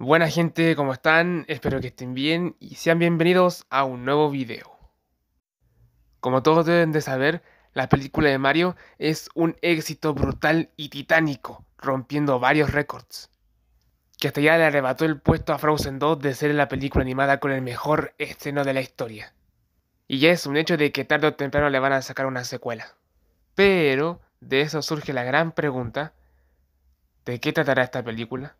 Buena gente, ¿cómo están? Espero que estén bien y sean bienvenidos a un nuevo video. Como todos deben de saber, la película de Mario es un éxito brutal y titánico, rompiendo varios récords. Que hasta ya le arrebató el puesto a Frozen 2 de ser la película animada con el mejor estreno de la historia. Y ya es un hecho de que tarde o temprano le van a sacar una secuela. Pero de eso surge la gran pregunta, ¿de qué tratará esta película?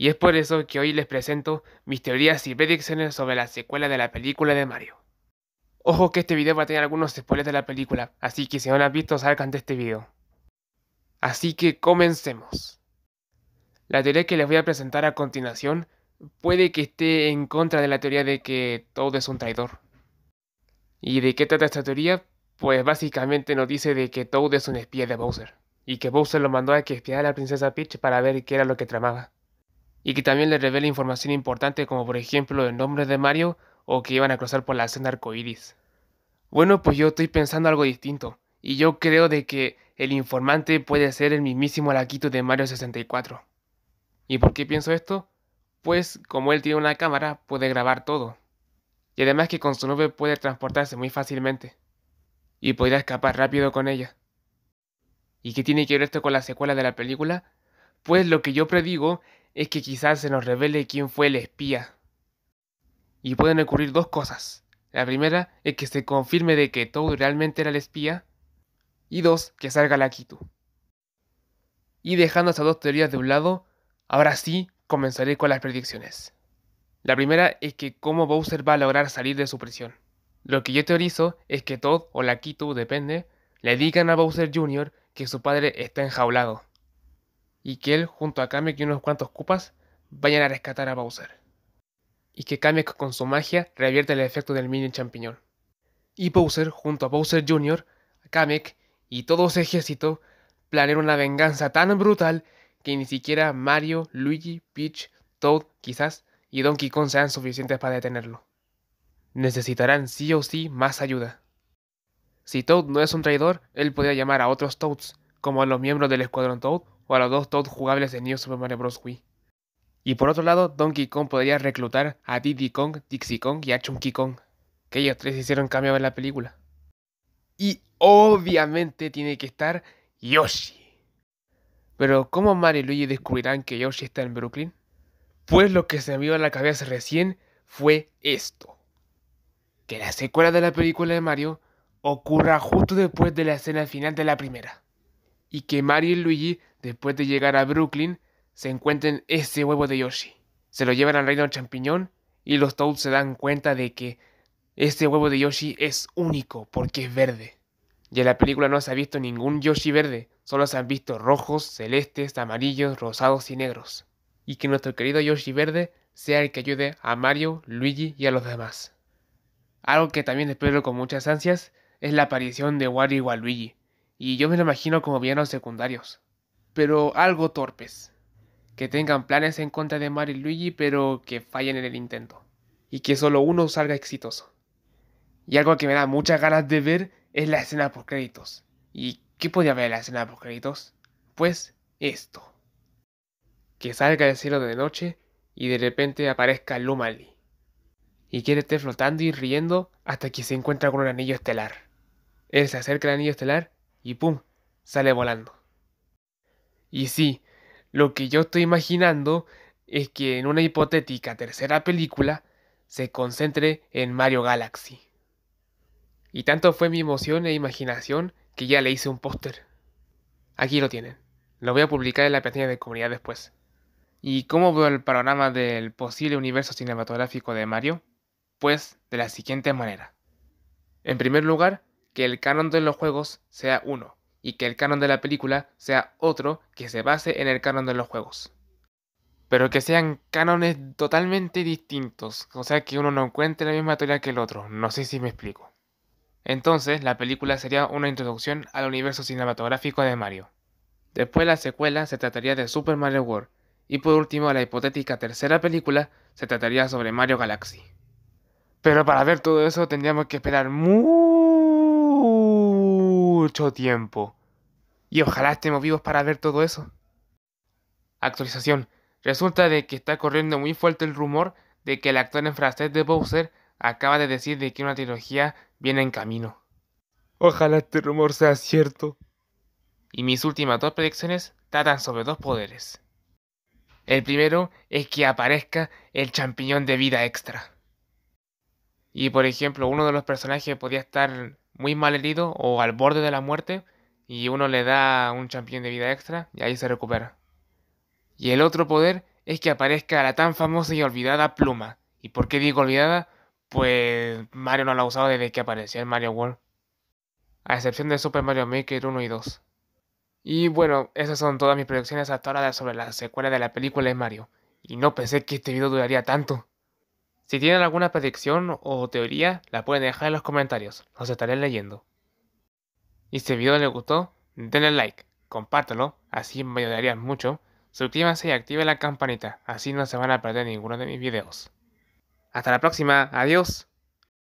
y es por eso que hoy les presento mis teorías y predicciones sobre la secuela de la película de Mario. Ojo que este video va a tener algunos spoilers de la película, así que si no han visto salgan de este video. Así que comencemos. La teoría que les voy a presentar a continuación puede que esté en contra de la teoría de que Toad es un traidor. ¿Y de qué trata esta teoría? Pues básicamente nos dice de que Toad es un espía de Bowser, y que Bowser lo mandó a que espiara a la princesa Peach para ver qué era lo que tramaba y que también le revela información importante como por ejemplo el nombre de Mario o que iban a cruzar por la senda arcoíris. Bueno, pues yo estoy pensando algo distinto y yo creo de que el informante puede ser el mismísimo laquito de Mario 64. ¿Y por qué pienso esto? Pues como él tiene una cámara puede grabar todo. Y además que con su nube puede transportarse muy fácilmente. Y podría escapar rápido con ella. ¿Y qué tiene que ver esto con la secuela de la película? Pues lo que yo predigo es que quizás se nos revele quién fue el espía. Y pueden ocurrir dos cosas. La primera es que se confirme de que Todd realmente era el espía. Y dos, que salga la Kitu. Y dejando esas dos teorías de un lado, ahora sí comenzaré con las predicciones. La primera es que cómo Bowser va a lograr salir de su prisión. Lo que yo teorizo es que Todd o la Kitu, depende, le digan a Bowser Jr. que su padre está enjaulado y que él, junto a Kamek y unos cuantos cupas, vayan a rescatar a Bowser. Y que Kamek con su magia revierta el efecto del minion champiñón. Y Bowser, junto a Bowser Jr., Kamek y todo su ejército, planean una venganza tan brutal que ni siquiera Mario, Luigi, Peach, Toad, quizás, y Donkey Kong sean suficientes para detenerlo. Necesitarán sí o sí más ayuda. Si Toad no es un traidor, él podría llamar a otros Toads, como a los miembros del Escuadrón Toad o a los dos Toad jugables de New Super Mario Bros. Wii. Y por otro lado, Donkey Kong podría reclutar a Diddy Kong, Dixie Kong y a Chunky Kong, que ellos tres hicieron cambio en la película. Y obviamente tiene que estar Yoshi. Pero ¿cómo Mario y Luigi descubrirán que Yoshi está en Brooklyn? Pues lo que se me vio a la cabeza recién fue esto. Que la secuela de la película de Mario ocurra justo después de la escena final de la primera y que Mario y Luigi, después de llegar a Brooklyn, se encuentren ese huevo de Yoshi. Se lo llevan al reino champiñón y los Toads se dan cuenta de que este huevo de Yoshi es único porque es verde. Y en la película no se ha visto ningún Yoshi verde, solo se han visto rojos, celestes, amarillos, rosados y negros. Y que nuestro querido Yoshi verde sea el que ayude a Mario, Luigi y a los demás. Algo que también espero con muchas ansias es la aparición de Wario y Waluigi, y yo me lo imagino como villanos secundarios, pero algo torpes, que tengan planes en contra de Mario y Luigi pero que fallen en el intento, y que solo uno salga exitoso. Y algo que me da muchas ganas de ver es la escena por créditos. ¿Y qué podría haber en la escena por créditos? Pues esto. Que salga del cielo de noche y de repente aparezca Lumali. Y quiere estar flotando y riendo hasta que se encuentra con un anillo estelar. Él se acerca al anillo estelar y ¡pum! sale volando. Y sí, lo que yo estoy imaginando es que en una hipotética tercera película se concentre en Mario Galaxy. Y tanto fue mi emoción e imaginación que ya le hice un póster. Aquí lo tienen. Lo voy a publicar en la pestaña de comunidad después. ¿Y cómo veo el panorama del posible universo cinematográfico de Mario? Pues de la siguiente manera. En primer lugar, que el canon de los juegos sea uno, y que el canon de la película sea otro que se base en el canon de los juegos. Pero que sean cánones totalmente distintos, o sea que uno no encuentre la misma teoría que el otro, no sé si me explico. Entonces, la película sería una introducción al universo cinematográfico de Mario. Después la secuela se trataría de Super Mario World, y por último la hipotética tercera película se trataría sobre Mario Galaxy. Pero para ver todo eso tendríamos que esperar muy mucho tiempo. Y ojalá estemos vivos para ver todo eso. Actualización. Resulta de que está corriendo muy fuerte el rumor de que el actor en francés de Bowser acaba de decir de que una trilogía viene en camino. Ojalá este rumor sea cierto. Y mis últimas dos predicciones tratan sobre dos poderes. El primero es que aparezca el champiñón de vida extra. Y por ejemplo, uno de los personajes podía estar muy mal herido o al borde de la muerte y uno le da un champiñón de vida extra y ahí se recupera. Y el otro poder es que aparezca la tan famosa y olvidada pluma. ¿Y por qué digo olvidada? Pues Mario no la ha usado desde que apareció en Mario World. A excepción de Super Mario Maker 1 y 2. Y bueno, esas son todas mis proyecciones hasta ahora sobre la secuela de la película de Mario. Y no pensé que este video duraría tanto. Si tienen alguna predicción o teoría, la pueden dejar en los comentarios, los estaré leyendo. Y si el video les gustó, denle like, compártelo, así me ayudarían mucho, suscríbanse y activen la campanita, así no se van a perder ninguno de mis videos. Hasta la próxima, adiós.